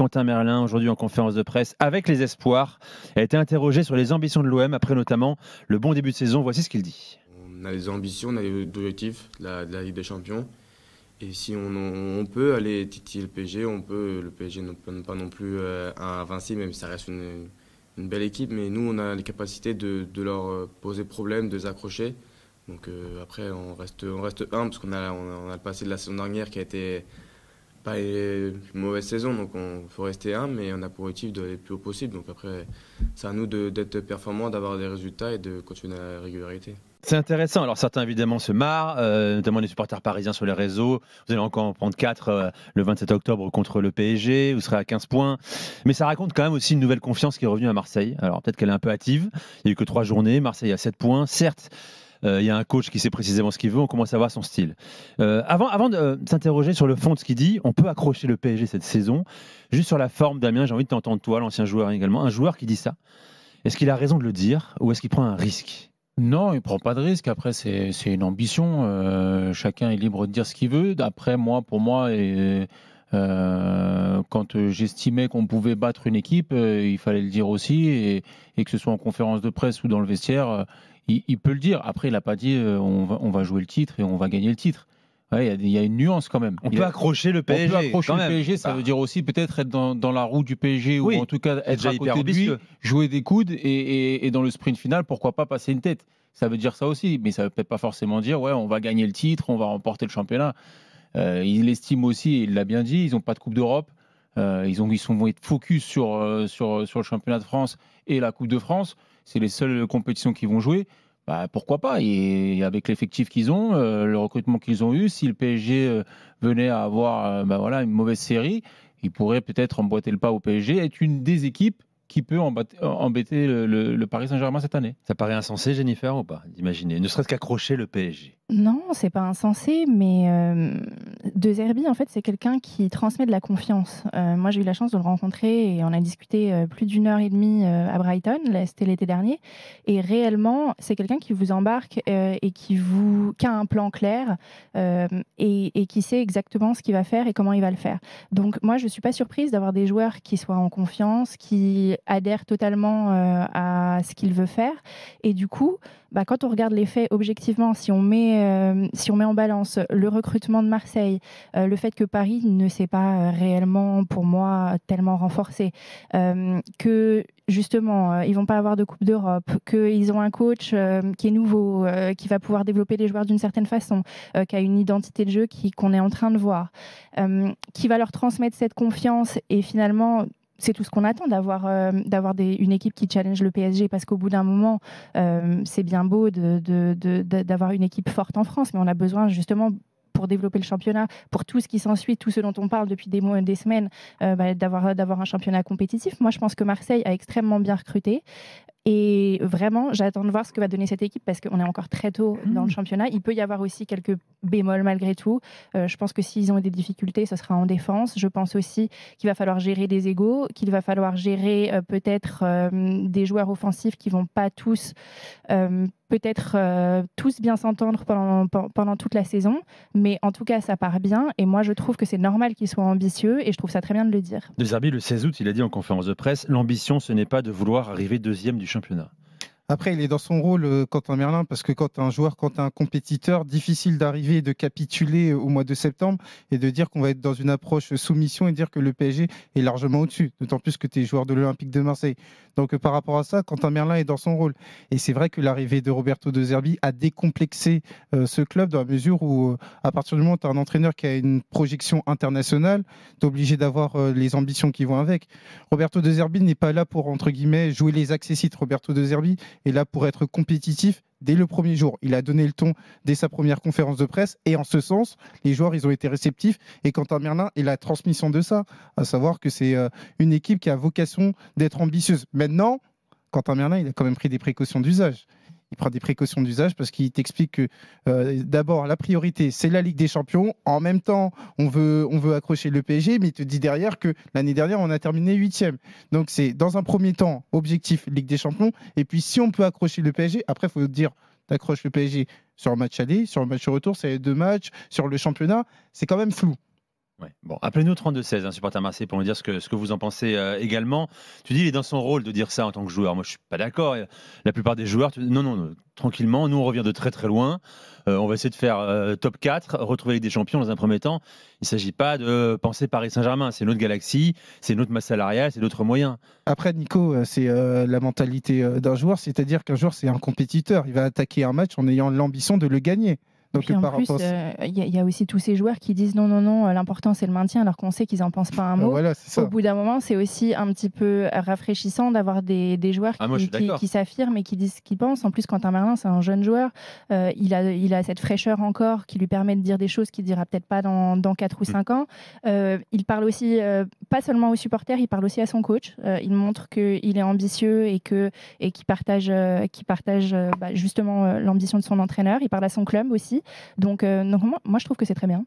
Quentin Merlin, aujourd'hui en conférence de presse avec les espoirs, a été interrogé sur les ambitions de l'OM après notamment le bon début de saison. Voici ce qu'il dit. On a des ambitions, on a des objectifs de la, Ligue des Champions. Et si on, peut aller titiller le PSG, on peut, le PSG ne pas non plus euh, un invincible, même si ça reste une, belle équipe, mais nous, on a les capacités de, leur poser problème, de les accrocher. Donc euh, après, on reste, on reste un, parce qu'on a, on a le passé de la saison dernière qui a été pas une mauvaise saison, donc on faut rester un, mais on a pour objectif d'aller le plus haut possible. Donc après, c'est à nous d'être performants, d'avoir des résultats et de continuer la régularité. C'est intéressant. Alors certains évidemment se marrent, euh, notamment les supporters parisiens sur les réseaux. Vous allez encore en prendre 4 euh, le 27 octobre contre le PSG, vous serez à 15 points. Mais ça raconte quand même aussi une nouvelle confiance qui est revenue à Marseille. Alors peut-être qu'elle est un peu hâtive, il n'y a eu que 3 journées, Marseille à 7 points. Certes, euh, il y a un coach qui sait précisément ce qu'il veut, on commence à voir son style. Euh, avant avant de euh, s'interroger sur le fond de ce qu'il dit, on peut accrocher le PSG cette saison. Juste sur la forme, Damien, j'ai envie de t'entendre, toi, l'ancien joueur également. Un joueur qui dit ça, est-ce qu'il a raison de le dire ou est-ce qu'il prend un risque non, il prend pas de risque. Après, c'est une ambition. chacun est libre de dire ce qu'il veut. D'après moi, pour moi, et euh, quand euh, j'estimais qu'on pouvait battre une équipe, euh, il fallait le dire aussi, et, que ce soit en conférence de presse ou dans le vestiaire, il, peut le dire. Après, il n'a pas dit on va, jouer le titre et on va gagner le titre. Il y, a une nuance quand même. On peut accrocher le PSG. On peut accrocher le PSG, ça bah. veut dire aussi peut-être être dans, la roue du PSG ou en tout cas être à côté de lui, jouer des coudes et, dans le sprint final, pourquoi pas passer une tête. Ça veut dire ça aussi, mais ça veut peut-être pas forcément dire ouais, on va gagner le titre, on va remporter le championnat. Euh, il estime aussi, et il l'a bien dit, ils n'ont pas de Coupe d'Europe. Euh, ils, ont, ils sont, vont être focus euh, sur, le championnat de France et la Coupe de France. C'est les seules compétitions qu'ils vont jouer. Bah, pourquoi pas Et avec l'effectif qu'ils ont, le recrutement qu'ils ont eu, si le PSG venait à avoir bah, voilà, une mauvaise série, ils pourraient peut-être emboîter le pas au PSG, être une des équipes qui peut embêter le, le Paris Saint-Germain cette année. Ça paraît insensé, Jennifer, ou pas D'imaginer, ne serait-ce qu'accrocher le PSG. Non, c'est pas insensé, mais euh, De Zerbi, en fait, c'est quelqu'un qui transmet de la confiance. Euh, moi, j'ai eu la chance de le rencontrer et on a discuté euh, plus d'une heure et demie à Brighton, c'était l'été dernier. Et réellement, c'est quelqu'un qui vous embarque et qui, vous, a un plan clair et, qui sait exactement ce qu'il va faire et comment il va le faire. Donc, moi, je ne suis pas surprise d'avoir des joueurs qui soient en confiance, qui adhèrent totalement à ce qu'il veut faire. Et du coup, bah, quand on regarde les faits objectivement, si on met euh, si on met en balance le recrutement de Marseille, euh, le fait que Paris ne s'est pas euh, réellement, pour moi, tellement renforcé, que justement, ils vont pas avoir de Coupe d'Europe, qu'ils ont un coach qui est nouveau, qui va pouvoir développer les joueurs d'une certaine façon, qui a une identité de jeu qu'on est en train de voir, qui va leur transmettre cette confiance et finalement c'est tout ce qu'on attend d'avoir euh, une équipe qui challenge le PSG parce qu'au bout d'un moment euh, c'est bien beau d'avoir une équipe forte en France mais on a besoin justement pour développer le championnat, pour tout ce qui s'ensuit, tout ce dont on parle depuis des mois, et des semaines, euh, bah, d'avoir d'avoir un championnat compétitif. Moi, je pense que Marseille a extrêmement bien recruté. Et vraiment, j'attends de voir ce que va donner cette équipe parce qu'on est encore très tôt dans le mmh. championnat. Il peut y avoir aussi quelques bémol malgré tout. Euh, je pense que s'ils ont des difficultés, ce sera en défense. Je pense aussi qu'il va falloir gérer des égaux, qu'il va falloir gérer euh, peut-être euh, des joueurs offensifs qui vont pas tous peut-être tous bien s'entendre pendant, pendant toute la saison, mais en tout cas, ça part bien. Et moi, je trouve que c'est normal qu'ils soient ambitieux et je trouve ça très bien de le dire. De Zerbi, le 16 août, il a dit en conférence de presse L'ambition, ce n'est pas de vouloir arriver deuxième du championnat. Après, il est dans son rôle, euh, Quentin Merlin, parce que quand un joueur, quand un compétiteur, difficile d'arriver et de capituler euh, au mois de septembre et de dire qu'on va être dans une approche euh, soumission et dire que le PSG est largement au-dessus, d'autant plus que tu es joueur de l'Olympique de Marseille. Donc par rapport à ça, Quentin Merlin est dans son rôle. Et c'est vrai que l'arrivée de Roberto De Zerbi a décomplexé euh, ce club dans la mesure où, euh, à partir du moment où tu as un entraîneur qui a une projection internationale, tu es obligé d'avoir euh, les ambitions qui vont avec. Roberto De Zerbi n'est pas là pour, entre guillemets, jouer les accessites. Roberto De Zerbi est là pour être compétitif dès le premier jour. Il a donné le ton dès sa première conférence de presse. Et en ce sens, les joueurs, ils ont été réceptifs. Et Quentin Merlin est la transmission de ça, à savoir que c'est euh, une équipe qui a vocation d'être ambitieuse. Maintenant, Quentin Merlin, il a quand même pris des précautions d'usage il prend des précautions d'usage parce qu'il t'explique que euh, d'abord, la priorité, c'est la Ligue des Champions. En même temps, on veut, on veut accrocher le PSG, mais il te dit derrière que l'année dernière, on a terminé huitième. Donc, c'est dans un premier temps, objectif Ligue des Champions. Et puis, si on peut accrocher le PSG, après, il faut dire, t'accroches le PSG sur le match aller, sur le match retour, c'est deux matchs, sur le championnat, c'est quand même flou. Bon, appelez-nous 32-16, hein, supporter Marseille, pour nous dire ce que, ce que vous en pensez euh, également. Tu dis, il est dans son rôle de dire ça en tant que joueur. Moi, je suis pas d'accord. La plupart des joueurs, non, non, tranquillement, nous, on revient de très, très loin. Euh, on va essayer de faire euh, top 4, retrouver des champions dans un premier temps. Il ne s'agit pas de penser Paris Saint-Germain. C'est notre galaxie, c'est notre masse salariale, c'est d'autres moyens. Après, Nico, c'est la mentalité d'un joueur. C'est-à-dire qu'un joueur, c'est un compétiteur. Il va attaquer un match en ayant l'ambition de le gagner. Donc en plus, euh, il y, a aussi tous ces joueurs qui disent non, non, non, euh, l'important c'est le maintien, alors qu'on sait qu'ils n'en pensent pas un bah, mot. Au bout d'un moment, c'est aussi un petit peu rafraîchissant d'avoir des, joueurs ah, qui, s'affirment et qui disent ce qu'ils pensent. En plus, Quentin Merlin, c'est un jeune joueur, euh, il, a, il a cette fraîcheur encore qui lui permet de dire des choses qu'il dira peut-être pas dans, dans 4 ou 5 mm. ans. il parle aussi, pas seulement aux supporters, il parle aussi à son coach. il montre qu'il est ambitieux et qu'il et qui partage, qui partage bah, justement l'ambition de son entraîneur. Il parle à son club aussi. Donc, euh, moi, je trouve que c'est très bien.